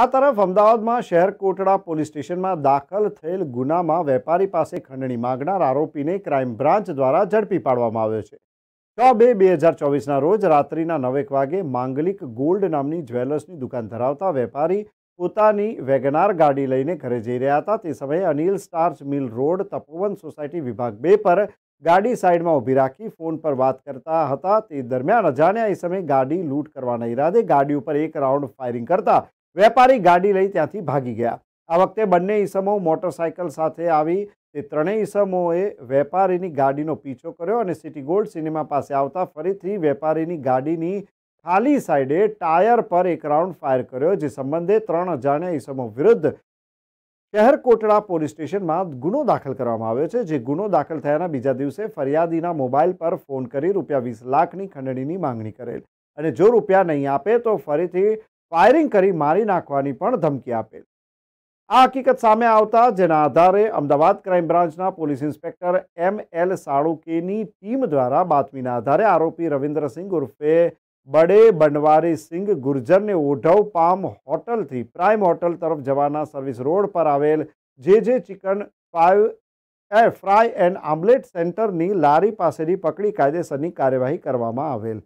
આ તરફ અમદાવાદમાં શહેર કોટડા પોલીસ સ્ટેશનમાં દાખલ થયેલ ગુનામાં વેપારી પાસે ખંડણી માગનાર આરોપીને ક્રાઇમ બ્રાન્ચ દ્વારા ઝડપી પાડવામાં આવ્યો છે છ બે બે હજાર ચોવીસના રોજ રાત્રિના નવેક વાગે માંગલિક ગોલ્ડ નામની જ્વેલર્સની દુકાન ધરાવતા વેપારી પોતાની વેગનાર ગાડી લઈને ઘરે જઈ રહ્યા હતા તે સમયે Anil starch mill road Tapovan society વિભાગ બે પર ગાડી સાઈડમાં ઊભી રાખી ફોન પર વાત કરતા હતા તે દરમિયાન અજાણ્યા એ સમયે ગાડી લૂંટ કરવાના ઈરાદે ગાડી ઉપર એક રાઉન્ડ ફાયરિંગ કરતા વેપારી ગાડી લઈ ત્યાંથી ભાગી ગયા આ વખતે બંને ઈસમો મોટરસાયકલ સાથે આવી તે ત્રણેય ઈસમોએ વેપારીની ગાડીનો પીછો કર્યો અને સિટી ગોલ્ડ સિનેમા પાસે આવતા ફરીથી વેપારીની ગાડીની ખાલી સાઇડે ટાયર પર એક રાઉન્ડ ફાયર કર્યો જે સંબંધે ત્રણ અજાણ્યા ઈસમો વિરુદ્ધ શહેર કોટડા પોલીસ સ્ટેશનમાં ગુનો દાખલ કરવામાં આવ્યો છે જે ગુનો દાખલ થયાના બીજા દિવસે ફરિયાદીના મોબાઈલ પર ફોન કરી રૂપિયા વીસ લાખની ખંડણીની માંગણી કરેલ અને જો રૂપિયા નહીં આપે તો ફરીથી ફાયરિંગ કરી મારી નાખવાની પણ ધમકી આપેલ આ હકીકત સામે આવતા જેના આધારે અમદાવાદ ક્રાઇમ બ્રાન્ચના પોલીસ ઇન્સ્પેક્ટર એમ એલ સાળુકેની ટીમ દ્વારા બાતમીના આધારે આરોપી રવિન્દ્રસિંહ ઉર્ફે બડે બંડવારી સિંઘ ગુર્જરને ઓઢવ પામ હોટલથી પ્રાઇમ હોટલ તરફ જવાના સર્વિસ રોડ પર આવેલ J J chicken five fry and omelette સેન્ટરની લારી પાસેથી પકડી કાયદેસરની કાર્યવાહી કરવામાં આવેલ